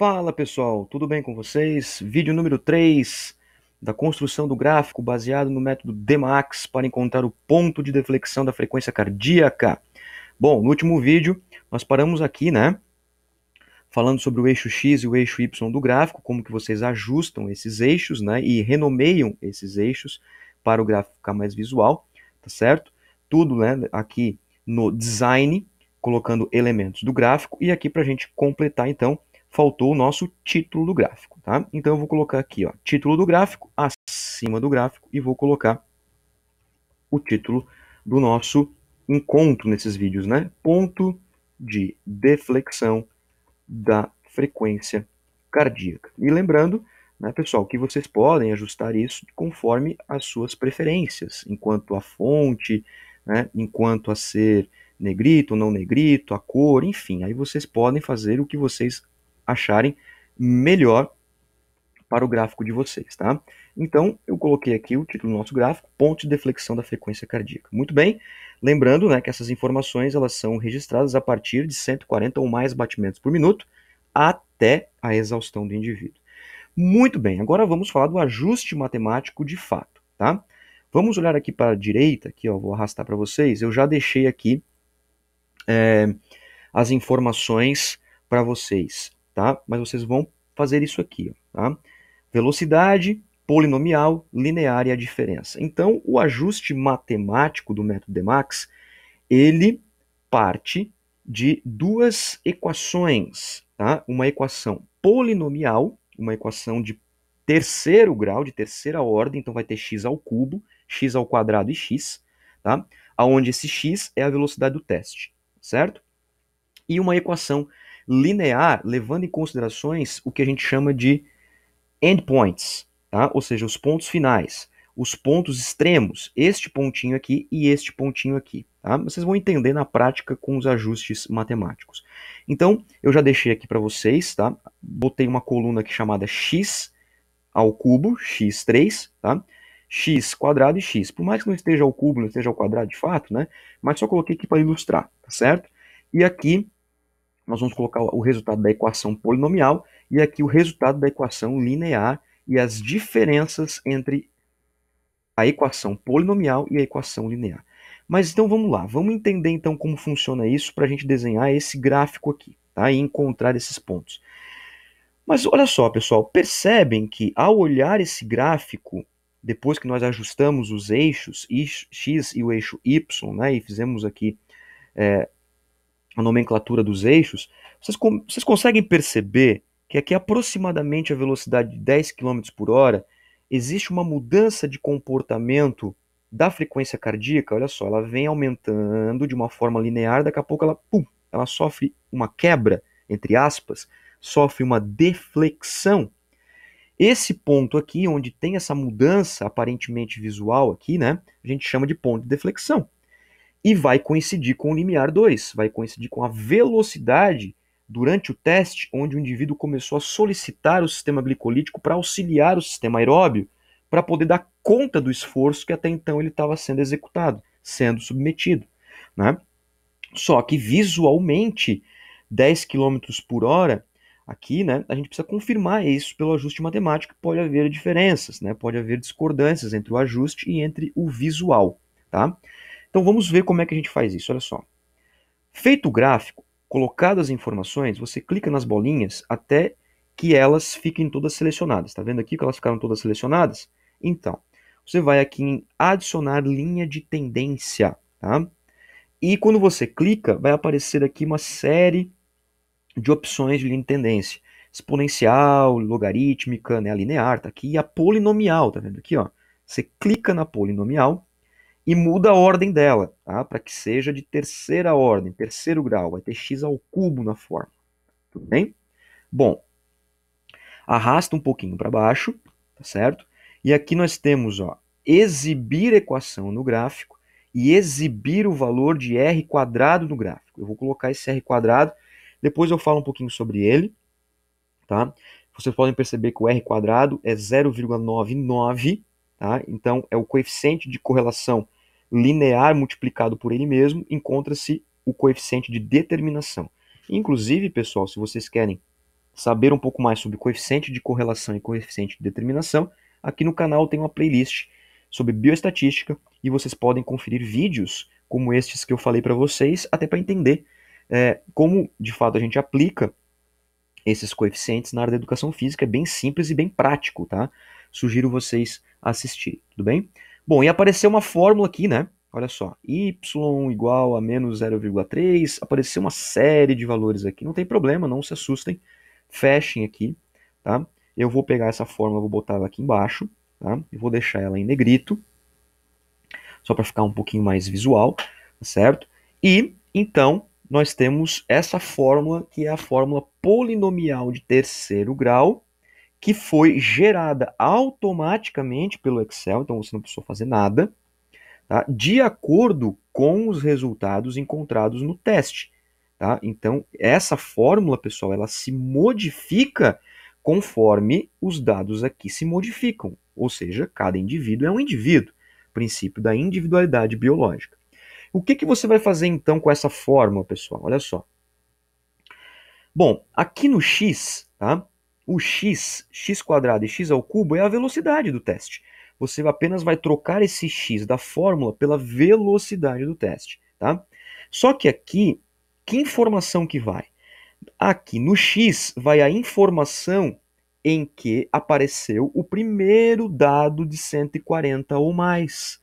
Fala pessoal, tudo bem com vocês? Vídeo número 3 da construção do gráfico baseado no método DMAX para encontrar o ponto de deflexão da frequência cardíaca. Bom, no último vídeo nós paramos aqui, né? Falando sobre o eixo X e o eixo Y do gráfico, como que vocês ajustam esses eixos, né? E renomeiam esses eixos para o gráfico ficar mais visual, tá certo? Tudo, né? Aqui no design, colocando elementos do gráfico e aqui para a gente completar então faltou o nosso título do gráfico, tá? Então eu vou colocar aqui, ó, título do gráfico acima do gráfico e vou colocar o título do nosso encontro nesses vídeos, né? Ponto de deflexão da frequência cardíaca. E lembrando, né, pessoal, que vocês podem ajustar isso conforme as suas preferências, enquanto a fonte, né, enquanto a ser negrito, não negrito, a cor, enfim, aí vocês podem fazer o que vocês acharem melhor para o gráfico de vocês, tá? Então, eu coloquei aqui o título do nosso gráfico, ponto de deflexão da frequência cardíaca. Muito bem, lembrando né, que essas informações elas são registradas a partir de 140 ou mais batimentos por minuto até a exaustão do indivíduo. Muito bem, agora vamos falar do ajuste matemático de fato, tá? Vamos olhar aqui para a direita, aqui ó, vou arrastar para vocês, eu já deixei aqui é, as informações para vocês tá? Mas vocês vão fazer isso aqui, tá? Velocidade, polinomial, linear e a diferença. Então, o ajuste matemático do método de Max, ele parte de duas equações, tá? Uma equação polinomial, uma equação de terceiro grau, de terceira ordem, então vai ter x ao cubo, x ao quadrado e x, tá? Aonde esse x é a velocidade do teste, certo? E uma equação linear, levando em considerações o que a gente chama de endpoints, tá? ou seja, os pontos finais, os pontos extremos, este pontinho aqui e este pontinho aqui. Tá? Vocês vão entender na prática com os ajustes matemáticos. Então, eu já deixei aqui para vocês, tá? botei uma coluna aqui chamada x ao cubo, x3, tá? x quadrado e x. Por mais que não esteja ao cubo, não esteja ao quadrado de fato, né? mas só coloquei aqui para ilustrar, tá certo? E aqui nós vamos colocar o resultado da equação polinomial e aqui o resultado da equação linear e as diferenças entre a equação polinomial e a equação linear. Mas então vamos lá, vamos entender então como funciona isso para a gente desenhar esse gráfico aqui, tá? E encontrar esses pontos. Mas olha só, pessoal, percebem que ao olhar esse gráfico, depois que nós ajustamos os eixos x e o eixo y, né, e fizemos aqui é, a nomenclatura dos eixos, vocês, vocês conseguem perceber que aqui aproximadamente a velocidade de 10 km por hora existe uma mudança de comportamento da frequência cardíaca, olha só, ela vem aumentando de uma forma linear, daqui a pouco ela, pum, ela sofre uma quebra, entre aspas, sofre uma deflexão. Esse ponto aqui, onde tem essa mudança aparentemente visual aqui, né, a gente chama de ponto de deflexão e vai coincidir com o limiar 2, vai coincidir com a velocidade durante o teste onde o indivíduo começou a solicitar o sistema glicolítico para auxiliar o sistema aeróbio para poder dar conta do esforço que até então ele estava sendo executado, sendo submetido. Né? Só que visualmente, 10 km por hora, aqui né, a gente precisa confirmar isso pelo ajuste matemático, pode haver diferenças, né? pode haver discordâncias entre o ajuste e entre o visual. Tá? Então vamos ver como é que a gente faz isso, olha só. Feito o gráfico, colocadas as informações, você clica nas bolinhas até que elas fiquem todas selecionadas. Está vendo aqui que elas ficaram todas selecionadas? Então, você vai aqui em adicionar linha de tendência, tá? E quando você clica, vai aparecer aqui uma série de opções de linha de tendência. Exponencial, logarítmica, né, a linear, tá aqui, e a polinomial, Está vendo aqui, ó? Você clica na polinomial, e muda a ordem dela, tá? para que seja de terceira ordem, terceiro grau, vai ter x ao cubo na forma. Tudo bem? Bom, arrasta um pouquinho para baixo, tá certo? E aqui nós temos, ó, exibir equação no gráfico e exibir o valor de r quadrado no gráfico. Eu vou colocar esse r quadrado, depois eu falo um pouquinho sobre ele, tá? Vocês podem perceber que o r quadrado é 0,99 Tá? Então, é o coeficiente de correlação linear multiplicado por ele mesmo, encontra-se o coeficiente de determinação. Inclusive, pessoal, se vocês querem saber um pouco mais sobre coeficiente de correlação e coeficiente de determinação, aqui no canal tem uma playlist sobre bioestatística e vocês podem conferir vídeos como estes que eu falei para vocês, até para entender é, como de fato a gente aplica esses coeficientes na área da educação física. É bem simples e bem prático, tá? Sugiro vocês assistir, tudo bem? Bom, e apareceu uma fórmula aqui, né? Olha só, y igual a menos 0,3, apareceu uma série de valores aqui. Não tem problema, não se assustem. Fechem aqui, tá? Eu vou pegar essa fórmula, vou botar ela aqui embaixo, tá? Eu vou deixar ela em negrito, só para ficar um pouquinho mais visual, tá certo? E, então, nós temos essa fórmula, que é a fórmula polinomial de terceiro grau, que foi gerada automaticamente pelo Excel, então você não precisou fazer nada, tá? de acordo com os resultados encontrados no teste. Tá? Então, essa fórmula, pessoal, ela se modifica conforme os dados aqui se modificam, ou seja, cada indivíduo é um indivíduo, princípio da individualidade biológica. O que, que você vai fazer então com essa fórmula, pessoal? Olha só. Bom, aqui no X, tá? O x, x quadrado e x ao cubo é a velocidade do teste. Você apenas vai trocar esse x da fórmula pela velocidade do teste, tá? Só que aqui, que informação que vai? Aqui no x vai a informação em que apareceu o primeiro dado de 140 ou mais.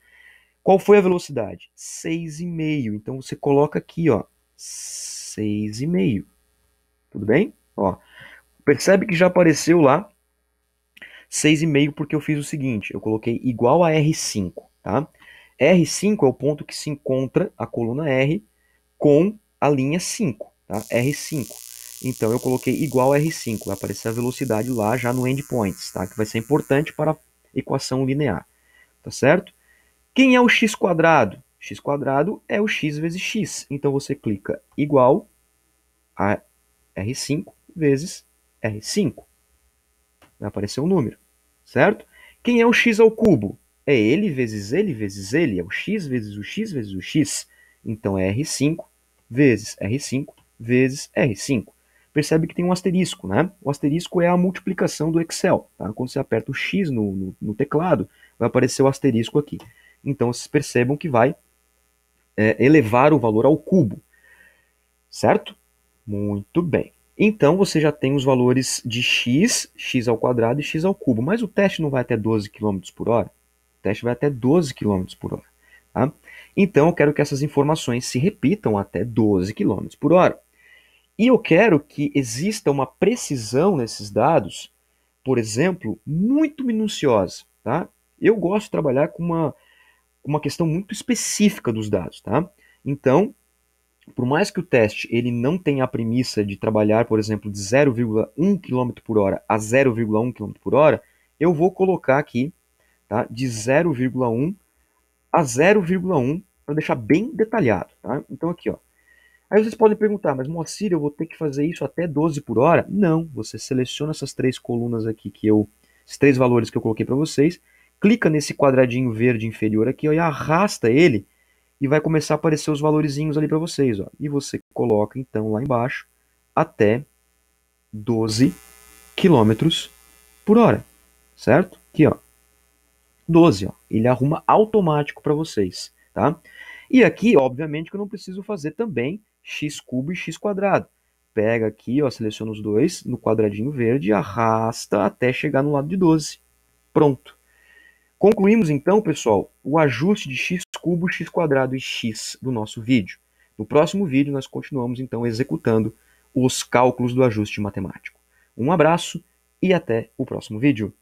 Qual foi a velocidade? 6,5. Então você coloca aqui, ó, 6,5. Tudo bem? Ó, Percebe que já apareceu lá 6,5 porque eu fiz o seguinte, eu coloquei igual a R5, tá? R5 é o ponto que se encontra a coluna R com a linha 5, tá? R5. Então eu coloquei igual a R5, vai aparecer a velocidade lá já no endpoints, tá? Que vai ser importante para a equação linear, tá certo? Quem é o x quadrado? x quadrado é o x vezes x. Então você clica igual a R5 vezes R5. Vai aparecer um número, certo? Quem é o x ao cubo? É ele vezes ele vezes ele, é o x vezes o x vezes o x. Então é R5 vezes R5 vezes R5. Percebe que tem um asterisco, né? O asterisco é a multiplicação do Excel. Tá? Quando você aperta o X no, no, no teclado, vai aparecer o asterisco aqui. Então vocês percebam que vai é, elevar o valor ao cubo. Certo? Muito bem. Então você já tem os valores de x, x ao quadrado e x ao cubo. Mas o teste não vai até 12 km por hora? O teste vai até 12 km por hora. Tá? Então eu quero que essas informações se repitam até 12 km por hora. E eu quero que exista uma precisão nesses dados, por exemplo, muito minuciosa. Tá? Eu gosto de trabalhar com uma, uma questão muito específica dos dados. Tá? Então, por mais que o teste ele não tenha a premissa de trabalhar, por exemplo, de 0,1 km por hora a 0,1 km por hora, eu vou colocar aqui tá, de 0,1 a 0,1 para deixar bem detalhado. Tá? Então aqui, ó. Aí vocês podem perguntar, mas Moacir, eu vou ter que fazer isso até 12 por hora? Não, você seleciona essas três colunas aqui que eu, esses três valores que eu coloquei para vocês, clica nesse quadradinho verde inferior aqui ó, e arrasta ele e vai começar a aparecer os valorizinhos ali para vocês. Ó. E você coloca então lá embaixo até 12 km por hora, certo? Aqui, ó. 12, ó. Ele arruma automático para vocês, tá? E aqui, obviamente, que eu não preciso fazer também x cubo e x quadrado. Pega aqui, ó, seleciona os dois no quadradinho verde, arrasta até chegar no lado de 12. Pronto. Concluímos então, pessoal, o ajuste de x cubo, x quadrado e x do nosso vídeo. No próximo vídeo nós continuamos então executando os cálculos do ajuste matemático. Um abraço e até o próximo vídeo.